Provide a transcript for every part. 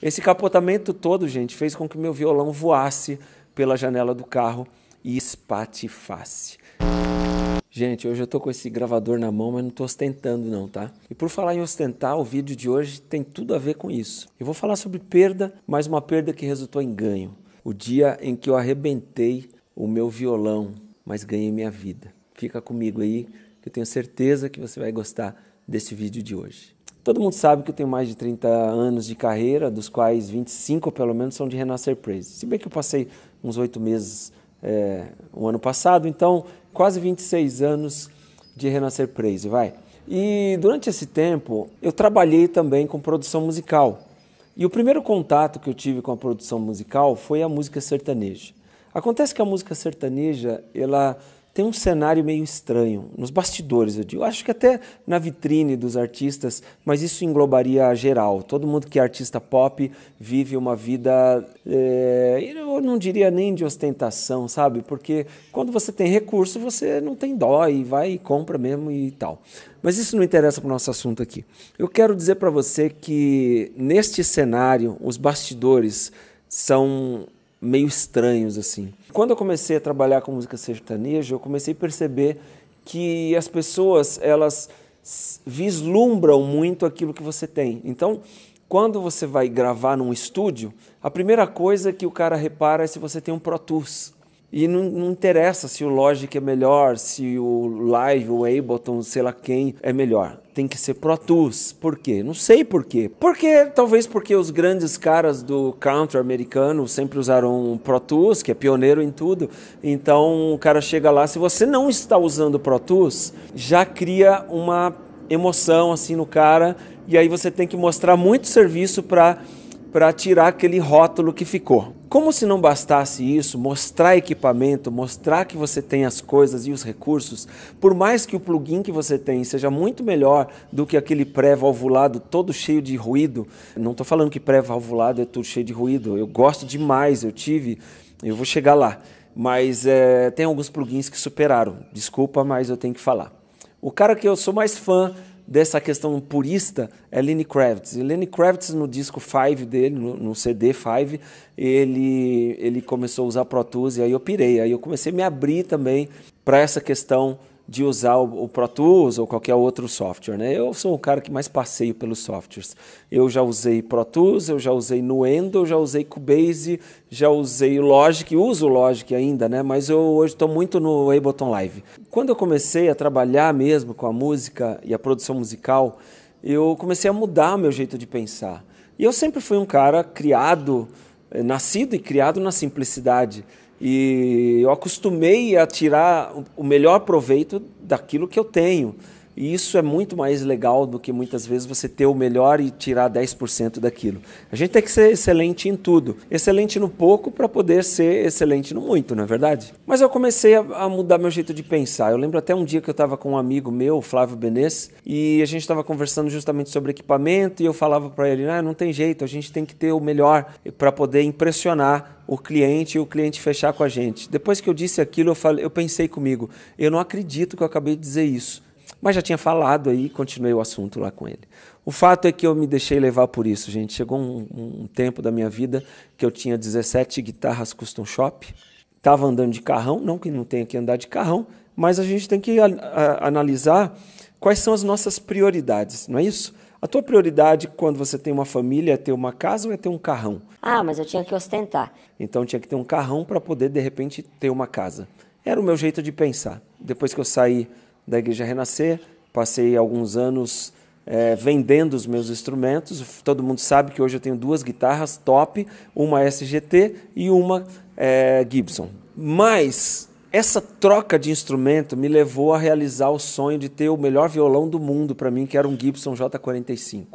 Esse capotamento todo, gente, fez com que meu violão voasse pela janela do carro e espatifasse. Gente, hoje eu tô com esse gravador na mão, mas não tô ostentando não, tá? E por falar em ostentar, o vídeo de hoje tem tudo a ver com isso. Eu vou falar sobre perda, mas uma perda que resultou em ganho. O dia em que eu arrebentei o meu violão, mas ganhei minha vida. Fica comigo aí, que eu tenho certeza que você vai gostar desse vídeo de hoje. Todo mundo sabe que eu tenho mais de 30 anos de carreira, dos quais 25 pelo menos são de Renascer Praise. Se bem que eu passei uns oito meses é, o ano passado, então quase 26 anos de Renascer Praise, vai. E durante esse tempo eu trabalhei também com produção musical. E o primeiro contato que eu tive com a produção musical foi a música sertaneja. Acontece que a música sertaneja, ela tem um cenário meio estranho, nos bastidores, eu digo. Acho que até na vitrine dos artistas, mas isso englobaria geral. Todo mundo que é artista pop vive uma vida, é, eu não diria nem de ostentação, sabe? Porque quando você tem recurso, você não tem dó e vai e compra mesmo e tal. Mas isso não interessa para o nosso assunto aqui. Eu quero dizer para você que neste cenário, os bastidores são meio estranhos assim. Quando eu comecei a trabalhar com música sertaneja, eu comecei a perceber que as pessoas elas vislumbram muito aquilo que você tem. Então, quando você vai gravar num estúdio, a primeira coisa que o cara repara é se você tem um Pro Tools. E não, não, interessa se o Logic é melhor, se o Live, o Ableton, sei lá quem é melhor. Tem que ser Pro Tools. Por quê? Não sei por quê. Porque, talvez porque os grandes caras do country americano sempre usaram o Pro Tools, que é pioneiro em tudo. Então o cara chega lá, se você não está usando o Pro Tools, já cria uma emoção assim no cara. E aí você tem que mostrar muito serviço para tirar aquele rótulo que ficou. Como se não bastasse isso, mostrar equipamento, mostrar que você tem as coisas e os recursos, por mais que o plugin que você tem seja muito melhor do que aquele pré-valvulado todo cheio de ruído, não estou falando que pré-valvulado é tudo cheio de ruído, eu gosto demais, eu tive, eu vou chegar lá, mas é, tem alguns plugins que superaram, desculpa, mas eu tenho que falar. O cara que eu sou mais fã dessa questão purista é Lenny Kravitz. E Lenny Kravitz, no disco 5 dele, no, no, CD 5, ele, ele começou a usar Pro Tools e aí eu pirei. Aí eu comecei a me abrir também para essa questão de usar o, o Pro Tools ou qualquer outro software. Né? Eu sou o cara que mais passeio pelos softwares. Eu já usei Pro Tools, eu já usei Nuendo, já usei Cubase, já usei Logic, uso Logic ainda, né? mas eu hoje estou muito no Ableton Live. Quando eu comecei a trabalhar mesmo com a música e a produção musical, eu comecei a mudar o meu jeito de pensar. E eu sempre fui um cara criado, eh, nascido e criado na simplicidade. E eu acostumei a tirar o melhor proveito daquilo que eu tenho. E isso é muito mais legal do que muitas vezes você ter o melhor e tirar 10% daquilo. A gente tem que ser excelente em tudo. Excelente no pouco para poder ser excelente no muito, não é verdade? Mas eu comecei a, mudar meu jeito de pensar. Eu lembro até um dia que eu estava com um amigo meu, Flávio Benes, e a gente estava conversando justamente sobre equipamento e eu falava para ele: ah, não tem jeito, a gente tem que ter o melhor para poder impressionar o cliente e o cliente fechar com a gente. Depois que eu disse aquilo, eu, falei, eu pensei comigo: eu não acredito que eu acabei de dizer isso. Mas já tinha falado aí, continuei o assunto lá com ele. O fato é que eu me deixei levar por isso, gente. Chegou um, um tempo da minha vida que eu tinha 17 guitarras custom shop, estava andando de carrão, não que não tenha que andar de carrão, mas a gente tem que a, a, analisar quais são as nossas prioridades, não é isso? A tua prioridade quando você tem uma família é ter uma casa ou é ter um carrão? Ah, mas eu tinha que ostentar. Então tinha que ter um carrão para poder de repente ter uma casa. Era o meu jeito de pensar. Depois que eu saí da Igreja Renascer, passei alguns anos é, vendendo os meus instrumentos. Todo mundo sabe que hoje eu tenho duas guitarras top, uma SGT e uma é, Gibson. Mas essa troca de instrumento me levou a realizar o sonho de ter o melhor violão do mundo para mim, que era um Gibson J45.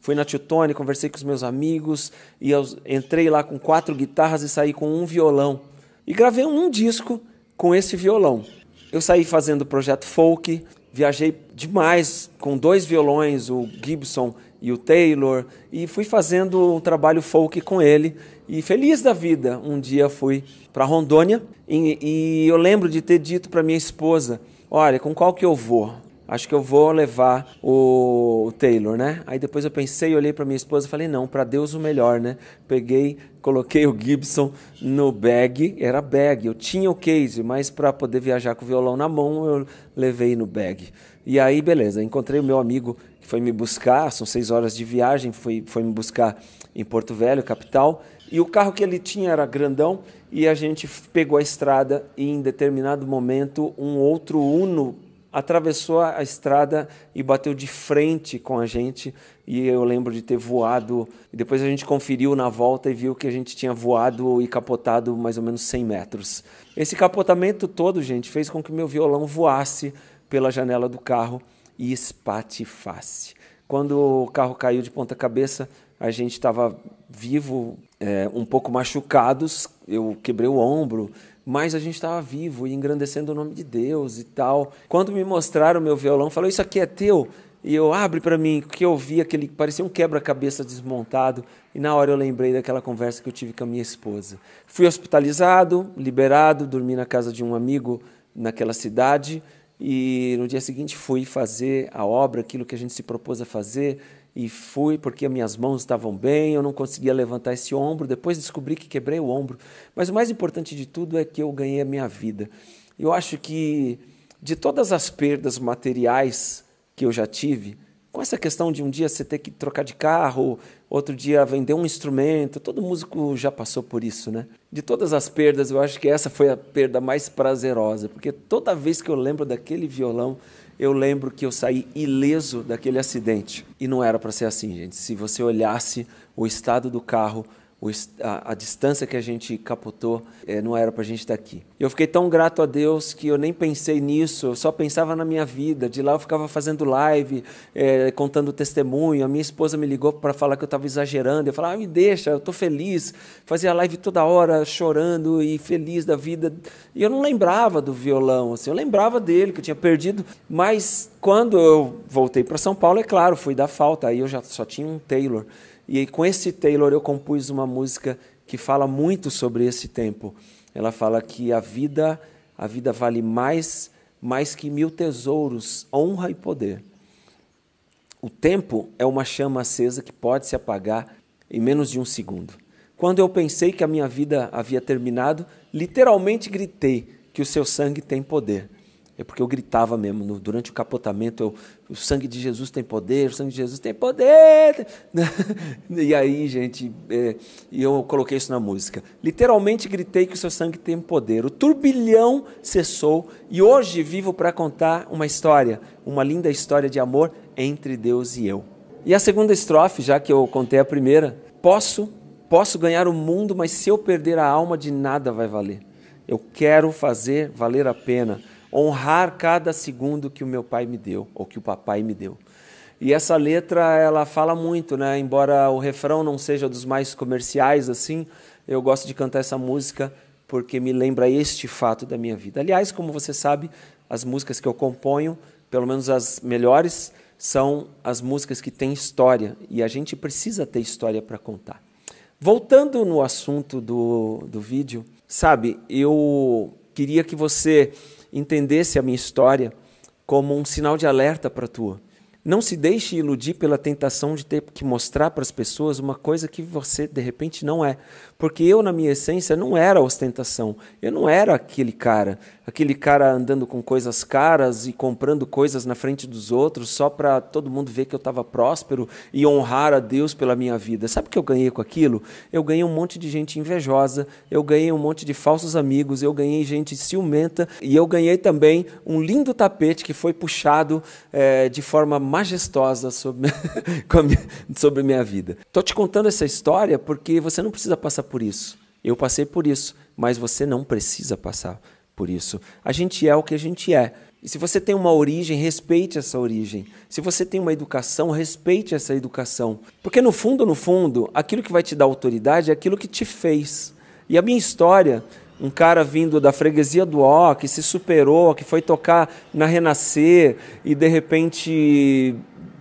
Fui na Teutônia, conversei com os meus amigos e entrei lá com quatro guitarras e saí com um violão. E gravei um disco com esse violão. Eu saí fazendo o projeto folk, viajei demais com dois violões, o Gibson e o Taylor, e fui fazendo um trabalho folk com ele. E feliz da vida, um dia fui para Rondônia e, e eu lembro de ter dito para minha esposa: Olha, com qual que eu vou? acho que eu vou levar o Taylor, né? Aí depois eu pensei, olhei para minha esposa e falei, não, para Deus o melhor, né? Peguei, coloquei o Gibson no bag, era bag, eu tinha o case, mas para poder viajar com o violão na mão, eu levei no bag. E aí, beleza, encontrei o meu amigo que foi me buscar, são seis horas de viagem, foi, foi me buscar em Porto Velho, capital, e o carro que ele tinha era grandão, e a gente pegou a estrada e em determinado momento um outro Uno atravessou a estrada e bateu de frente com a gente. E eu lembro de ter voado. E depois a gente conferiu na volta e viu que a gente tinha voado e capotado mais ou menos 100 metros. Esse capotamento todo, gente, fez com que meu violão voasse pela janela do carro e espatifasse. Quando o carro caiu de ponta cabeça, a gente estava vivo, é, um pouco machucados. Eu quebrei o ombro, mas a gente estava vivo e engrandecendo o nome de Deus e tal. Quando me mostraram o meu violão, falou: Isso aqui é teu? E eu, abre para mim, que eu vi aquele, parecia um quebra-cabeça desmontado. E na hora eu lembrei daquela conversa que eu tive com a minha esposa. Fui hospitalizado, liberado, dormi na casa de um amigo naquela cidade. E no dia seguinte fui fazer a obra, aquilo que a gente se propôs a fazer e fui porque minhas mãos estavam bem, eu não conseguia levantar esse ombro. Depois descobri que quebrei o ombro. Mas o mais importante de tudo é que eu ganhei a minha vida. Eu acho que de todas as perdas materiais que eu já tive, com essa questão de um dia você ter que trocar de carro, outro dia vender um instrumento, todo músico já passou por isso, né? De todas as perdas, eu acho que essa foi a perda mais prazerosa, porque toda vez que eu lembro daquele violão, eu lembro que eu saí ileso daquele acidente. E não era para ser assim, gente. Se você olhasse o estado do carro, o, a, a, distância que a gente capotou é, não era para a gente estar tá aqui. Eu fiquei tão grato a Deus que eu nem pensei nisso, eu só pensava na minha vida. De lá eu ficava fazendo live, é, contando testemunho. A minha esposa me ligou para falar que eu estava exagerando. Eu falava, ah, me deixa, eu estou feliz. Fazia live toda hora, chorando e feliz da vida. E eu não lembrava do violão, assim, eu lembrava dele, que eu tinha perdido. Mas quando eu voltei para São Paulo, é claro, fui dar falta. Aí eu já só tinha um Taylor. E com esse Taylor eu compus uma música que fala muito sobre esse tempo. Ela fala que a vida, a vida vale mais, mais que mil tesouros, honra e poder. O tempo é uma chama acesa que pode se apagar em menos de um segundo. Quando eu pensei que a minha vida havia terminado, literalmente gritei que o seu sangue tem poder. É porque eu gritava mesmo. No, durante o capotamento, eu, o sangue de Jesus tem poder, o sangue de Jesus tem poder. e aí, gente, é, eu coloquei isso na música. Literalmente gritei que o seu sangue tem poder. O turbilhão cessou e hoje vivo para contar uma história, uma linda história de amor entre Deus e eu. E a segunda estrofe, já que eu contei a primeira, posso Posso ganhar o mundo, mas se eu perder a alma, de nada vai valer. Eu quero fazer valer a pena honrar cada segundo que o meu pai me deu, ou que o papai me deu. E essa letra, ela fala muito, né? Embora o refrão não seja dos mais comerciais, assim, eu gosto de cantar essa música porque me lembra este fato da minha vida. Aliás, como você sabe, as músicas que eu componho, pelo menos as melhores, são as músicas que têm história. E a gente precisa ter história para contar. Voltando no assunto do, do vídeo, sabe, eu queria que você entendesse a minha história como um sinal de alerta para a tua. Não se deixe iludir pela tentação de ter que mostrar para as pessoas uma coisa que você de repente não é. Porque eu, na minha essência, não era ostentação. Eu não era aquele cara. Aquele cara andando com coisas caras e comprando coisas na frente dos outros só para todo mundo ver que eu estava próspero e honrar a Deus pela minha vida. Sabe o que eu ganhei com aquilo? Eu ganhei um monte de gente invejosa, eu ganhei um monte de falsos amigos, eu ganhei gente ciumenta e eu ganhei também um lindo tapete que foi puxado é, de forma majestosa sobre, sobre minha vida. Estou te contando essa história porque você não precisa passar por isso. Eu passei por isso, mas você não precisa passar por isso. A gente é o que a gente é. E se você tem uma origem, respeite essa origem. Se você tem uma educação, respeite essa educação. Porque no fundo, no fundo, aquilo que vai te dar autoridade é aquilo que te fez. E a minha história, um cara vindo da freguesia do Ó, que se superou, que foi tocar na Renascer e de repente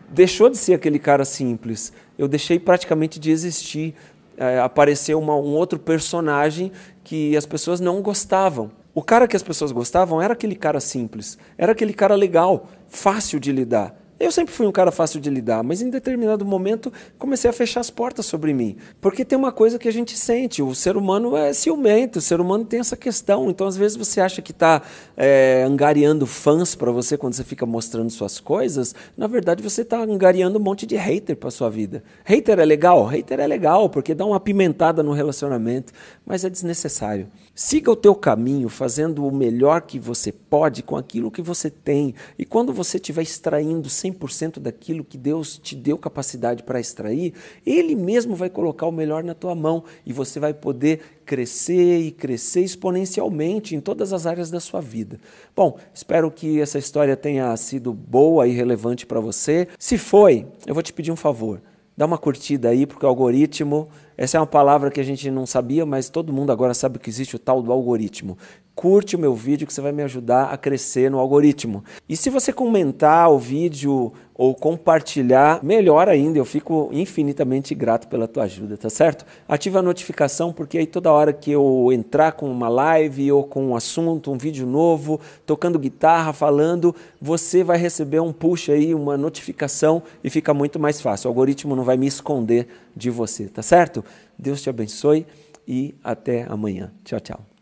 deixou de ser aquele cara simples. Eu deixei praticamente de existir é, apareceu uma, um outro personagem que as pessoas não gostavam. O cara que as pessoas gostavam era aquele cara simples, era aquele cara legal, fácil de lidar. Eu sempre fui um cara fácil de lidar, mas em determinado momento comecei a fechar as portas sobre mim. Porque tem uma coisa que a gente sente: o ser humano é ciumento, o ser humano tem essa questão. Então, às vezes, você acha que está é, angariando fãs para você quando você fica mostrando suas coisas. Na verdade, você está angariando um monte de hater para sua vida. Hater é legal? Hater é legal, porque dá uma pimentada no relacionamento, mas é desnecessário. Siga o teu caminho fazendo o melhor que você pode com aquilo que você tem. E quando você estiver extraindo sem 100% daquilo que Deus te deu capacidade para extrair, Ele mesmo vai colocar o melhor na tua mão e você vai poder crescer e crescer exponencialmente em todas as áreas da sua vida. Bom, espero que essa história tenha sido boa e relevante para você. Se foi, eu vou te pedir um favor dá uma curtida aí, porque o algoritmo. Essa é uma palavra que a gente não sabia, mas todo mundo agora sabe que existe o tal do algoritmo curte o meu vídeo que você vai me ajudar a crescer no algoritmo. E se você comentar o vídeo ou compartilhar, melhor ainda, eu fico infinitamente grato pela tua ajuda, tá certo? Ativa a notificação porque aí toda hora que eu entrar com uma live ou com um assunto, um vídeo novo, tocando guitarra, falando, você vai receber um push aí, uma notificação e fica muito mais fácil. O algoritmo não vai me esconder de você, tá certo? Deus te abençoe e até amanhã. Tchau, tchau.